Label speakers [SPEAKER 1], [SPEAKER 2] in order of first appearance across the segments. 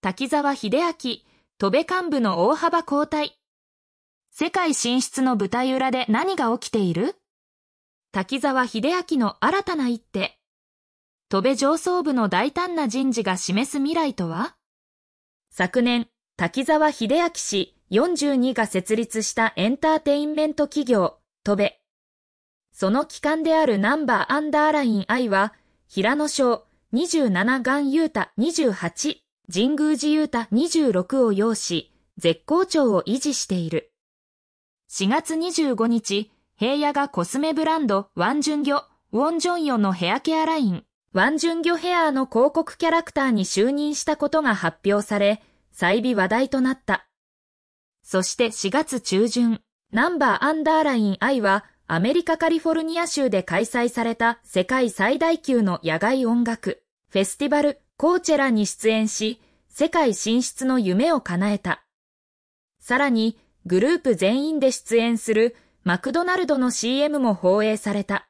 [SPEAKER 1] 滝沢秀明、戸部幹部の大幅交代。世界進出の舞台裏で何が起きている滝沢秀明の新たな一手。戸部上層部の大胆な人事が示す未来とは昨年、滝沢秀明氏42が設立したエンターテインメント企業、戸部。その機関であるナンバーアンダーライン I は、平野賞27ユ優太28神宮寺ユ太タ26を要し、絶好調を維持している。4月25日、平野がコスメブランドワンジュンギョ、ウォンジョンヨのヘアケアライン、ワンジュンギョヘアの広告キャラクターに就任したことが発表され、再び話題となった。そして4月中旬、ナンバーアンダーラインイはアメリカカリフォルニア州で開催された世界最大級の野外音楽フェスティバルコーチェラに出演し、世界進出の夢を叶えた。さらに、グループ全員で出演するマクドナルドの CM も放映された。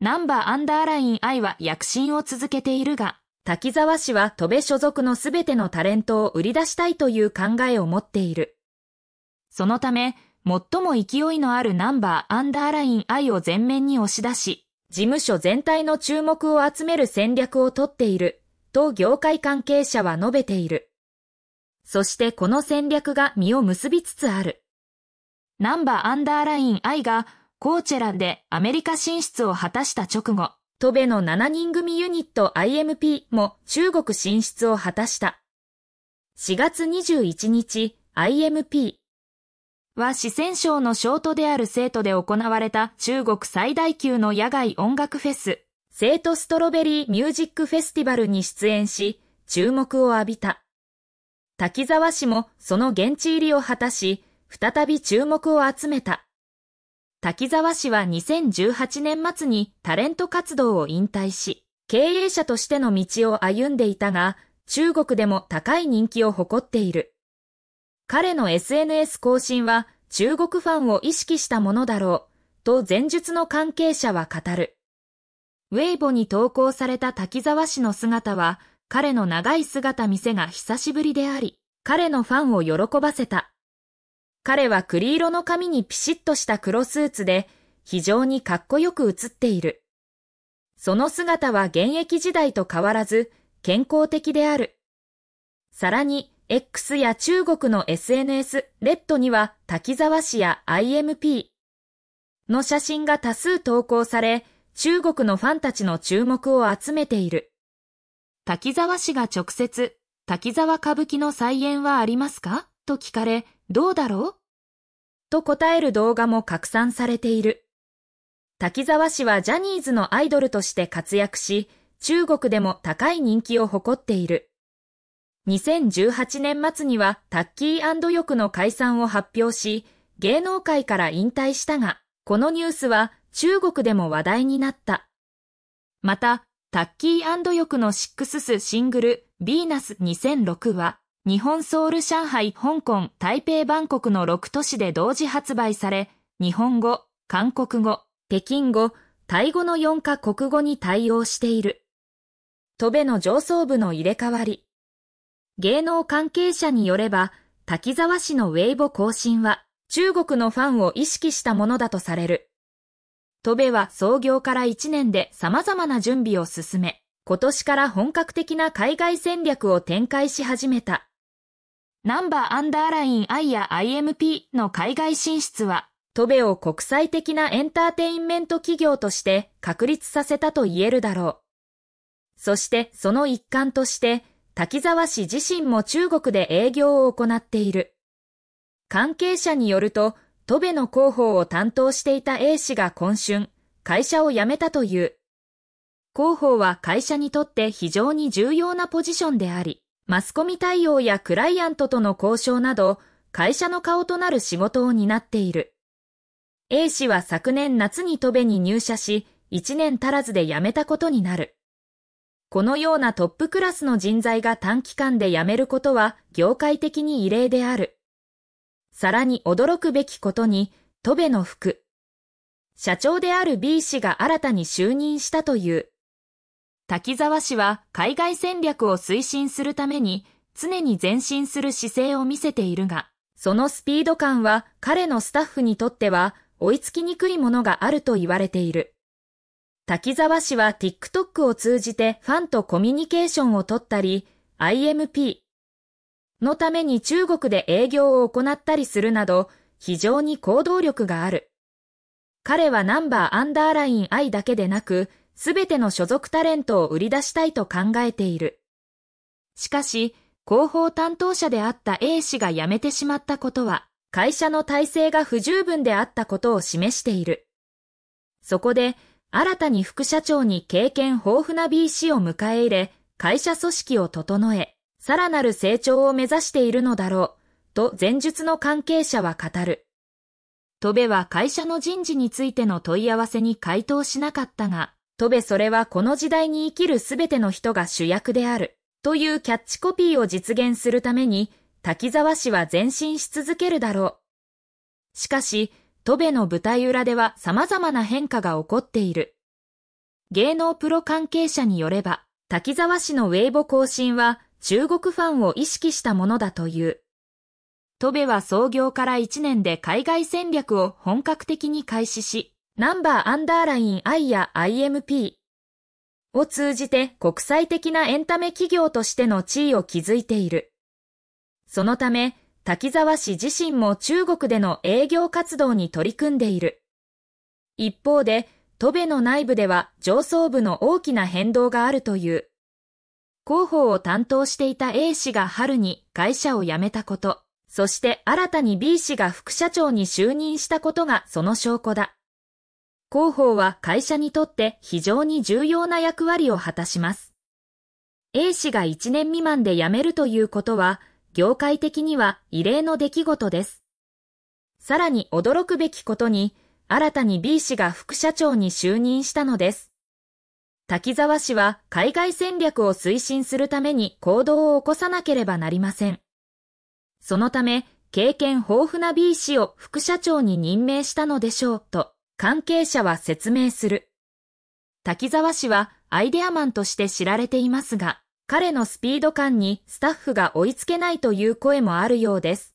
[SPEAKER 1] ナンバーアンダーライン愛は躍進を続けているが、滝沢氏は戸部所属のすべてのタレントを売り出したいという考えを持っている。そのため、最も勢いのあるナンバーアンダーライン愛を全面に押し出し、事務所全体の注目を集める戦略をとっている。と業界関係者は述べている。そしてこの戦略が実を結びつつある。ナンバーアンダーライン I がコーチェラでアメリカ進出を果たした直後、トベの7人組ユニット IMP も中国進出を果たした。4月21日 IMP は四川省のショートである生徒で行われた中国最大級の野外音楽フェス生徒ストロベリーミュージックフェスティバルに出演し、注目を浴びた。滝沢氏もその現地入りを果たし、再び注目を集めた。滝沢氏は2018年末にタレント活動を引退し、経営者としての道を歩んでいたが、中国でも高い人気を誇っている。彼の SNS 更新は中国ファンを意識したものだろう、と前述の関係者は語る。ウェイボに投稿された滝沢氏の姿は、彼の長い姿見せが久しぶりであり、彼のファンを喜ばせた。彼は栗色の髪にピシッとした黒スーツで、非常にかっこよく写っている。その姿は現役時代と変わらず、健康的である。さらに、X や中国の SNS、レッドには滝沢氏や IMP の写真が多数投稿され、中国のファンたちの注目を集めている。滝沢氏が直接、滝沢歌舞伎の再演はありますかと聞かれ、どうだろうと答える動画も拡散されている。滝沢氏はジャニーズのアイドルとして活躍し、中国でも高い人気を誇っている。2018年末にはタッキー欲の解散を発表し、芸能界から引退したが、このニュースは中国でも話題になった。また、タッキーヨクのシックススシングル、ヴィーナス2006は、日本ソウル上海香港台北バンコクの6都市で同時発売され、日本語、韓国語、北京語、タイ語の4カ国語に対応している。トベの上層部の入れ替わり。芸能関係者によれば、滝沢氏のウェイボ更新は、中国のファンを意識したものだとされる。戸部は創業から1年で様々な準備を進め、今年から本格的な海外戦略を展開し始めた。ナンバーアンダーライン I や IMP の海外進出は、戸部を国際的なエンターテインメント企業として確立させたと言えるだろう。そしてその一環として、滝沢氏自身も中国で営業を行っている。関係者によると、戸部の広報を担当していた A 氏が今春、会社を辞めたという。広報は会社にとって非常に重要なポジションであり、マスコミ対応やクライアントとの交渉など、会社の顔となる仕事を担っている。A 氏は昨年夏に戸部に入社し、1年足らずで辞めたことになる。このようなトップクラスの人材が短期間で辞めることは業界的に異例である。さらに驚くべきことに、戸部の服。社長である B 氏が新たに就任したという。滝沢氏は海外戦略を推進するために常に前進する姿勢を見せているが、そのスピード感は彼のスタッフにとっては追いつきにくいものがあると言われている。滝沢氏は TikTok を通じてファンとコミュニケーションを取ったり、IMP、のために中国で営業を行ったりするなど、非常に行動力がある。彼はナンバーアンダーライン I だけでなく、すべての所属タレントを売り出したいと考えている。しかし、広報担当者であった A 氏が辞めてしまったことは、会社の体制が不十分であったことを示している。そこで、新たに副社長に経験豊富な B 氏を迎え入れ、会社組織を整え、さらなる成長を目指しているのだろう、と前述の関係者は語る。戸部は会社の人事についての問い合わせに回答しなかったが、戸部それはこの時代に生きるすべての人が主役である、というキャッチコピーを実現するために、滝沢氏は前進し続けるだろう。しかし、戸部の舞台裏では様々な変化が起こっている。芸能プロ関係者によれば、滝沢氏のウェイボ更新は、中国ファンを意識したものだという。戸部は創業から1年で海外戦略を本格的に開始し、ナンバーアンダーライン I や IMP を通じて国際的なエンタメ企業としての地位を築いている。そのため、滝沢氏自身も中国での営業活動に取り組んでいる。一方で、戸部の内部では上層部の大きな変動があるという。広報を担当していた A 氏が春に会社を辞めたこと、そして新たに B 氏が副社長に就任したことがその証拠だ。広報は会社にとって非常に重要な役割を果たします。A 氏が1年未満で辞めるということは、業界的には異例の出来事です。さらに驚くべきことに、新たに B 氏が副社長に就任したのです。滝沢氏は海外戦略を推進するために行動を起こさなければなりません。そのため、経験豊富な B 氏を副社長に任命したのでしょうと、関係者は説明する。滝沢氏はアイデアマンとして知られていますが、彼のスピード感にスタッフが追いつけないという声もあるようです。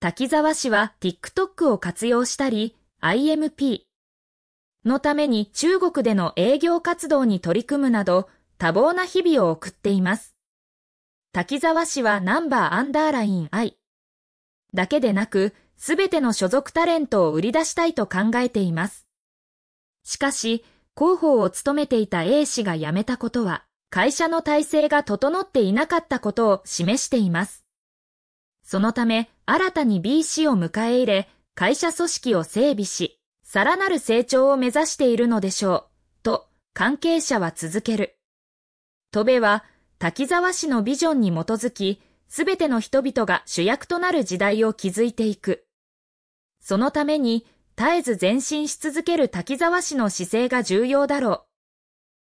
[SPEAKER 1] 滝沢氏は TikTok を活用したり、IMP、のために中国での営業活動に取り組むなど多忙な日々を送っています。滝沢氏はナンバーアンダーライン I だけでなく、すべての所属タレントを売り出したいと考えています。しかし、広報を務めていた A 氏が辞めたことは、会社の体制が整っていなかったことを示しています。そのため、新たに B 氏を迎え入れ、会社組織を整備し、さらなる成長を目指しているのでしょう、と関係者は続ける。戸部は滝沢氏のビジョンに基づき、すべての人々が主役となる時代を築いていく。そのために、絶えず前進し続ける滝沢氏の姿勢が重要だろう。